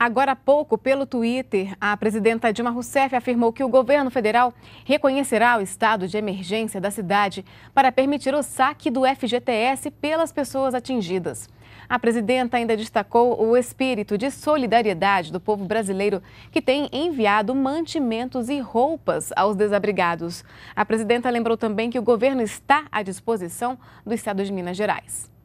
Agora há pouco, pelo Twitter, a presidenta Dilma Rousseff afirmou que o governo federal reconhecerá o estado de emergência da cidade para permitir o saque do FGTS pelas pessoas atingidas. A presidenta ainda destacou o espírito de solidariedade do povo brasileiro, que tem enviado mantimentos e roupas aos desabrigados. A presidenta lembrou também que o governo está à disposição do estado de Minas Gerais.